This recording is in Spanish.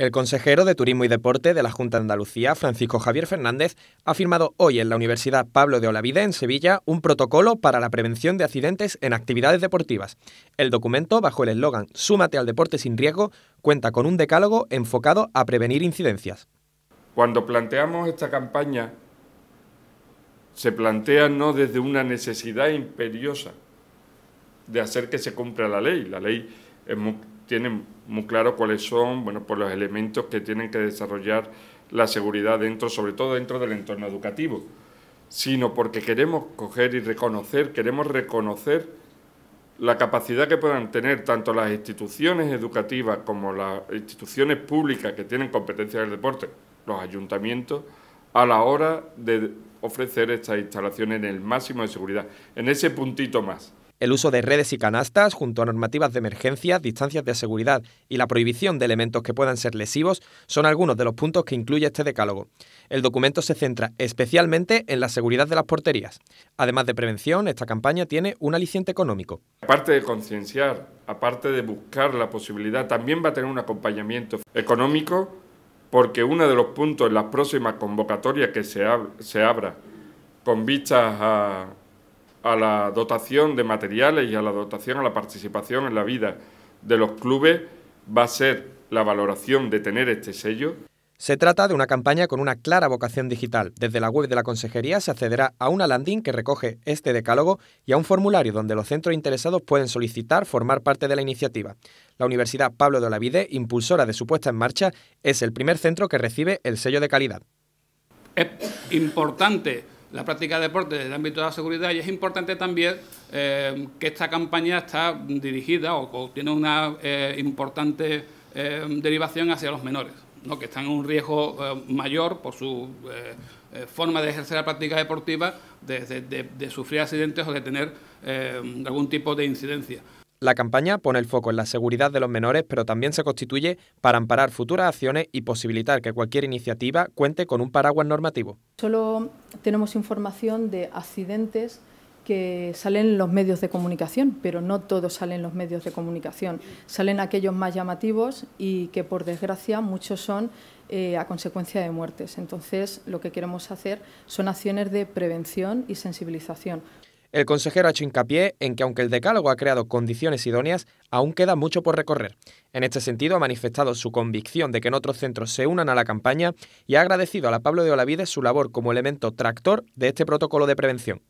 El consejero de Turismo y Deporte de la Junta de Andalucía, Francisco Javier Fernández, ha firmado hoy en la Universidad Pablo de Olavide, en Sevilla, un protocolo para la prevención de accidentes en actividades deportivas. El documento, bajo el eslogan Súmate al deporte sin riesgo, cuenta con un decálogo enfocado a prevenir incidencias. Cuando planteamos esta campaña, se plantea no desde una necesidad imperiosa de hacer que se cumpla la ley. La ley es muy tienen muy claro cuáles son bueno, por los elementos que tienen que desarrollar la seguridad dentro, sobre todo dentro del entorno educativo, sino porque queremos coger y reconocer, queremos reconocer la capacidad que puedan tener tanto las instituciones educativas como las instituciones públicas que tienen competencia del deporte, los ayuntamientos, a la hora de ofrecer estas instalaciones en el máximo de seguridad, en ese puntito más. El uso de redes y canastas, junto a normativas de emergencia, distancias de seguridad y la prohibición de elementos que puedan ser lesivos, son algunos de los puntos que incluye este decálogo. El documento se centra especialmente en la seguridad de las porterías. Además de prevención, esta campaña tiene un aliciente económico. Aparte de concienciar, aparte de buscar la posibilidad, también va a tener un acompañamiento económico porque uno de los puntos en las próxima convocatoria que se, se abra con vistas a a la dotación de materiales y a la dotación a la participación en la vida de los clubes va a ser la valoración de tener este sello. Se trata de una campaña con una clara vocación digital. Desde la web de la Consejería se accederá a una landing que recoge este decálogo y a un formulario donde los centros interesados pueden solicitar formar parte de la iniciativa. La Universidad Pablo de Olavide, impulsora de su puesta en marcha, es el primer centro que recibe el sello de calidad. Es importante la práctica de deporte desde el ámbito de la seguridad y es importante también eh, que esta campaña está dirigida o, tiene una eh, importante eh, derivación hacia los menores, que están en un riesgo mayor por su forma de ejercer la práctica deportiva, de, sufrir accidentes o de tener algún tipo de incidencia. La campaña pone el foco en la seguridad de los menores, pero también se constituye para amparar futuras acciones y posibilitar que cualquier iniciativa cuente con un paraguas normativo. Solo tenemos información de accidentes que salen en los medios de comunicación, pero no todos salen en los medios de comunicación. Salen aquellos más llamativos y que, por desgracia, muchos son eh, a consecuencia de muertes. Entonces, lo que queremos hacer son acciones de prevención y sensibilización. El consejero ha hecho hincapié en que aunque el decálogo ha creado condiciones idóneas, aún queda mucho por recorrer. En este sentido, ha manifestado su convicción de que en otros centros se unan a la campaña y ha agradecido a la Pablo de Olavide su labor como elemento tractor de este protocolo de prevención.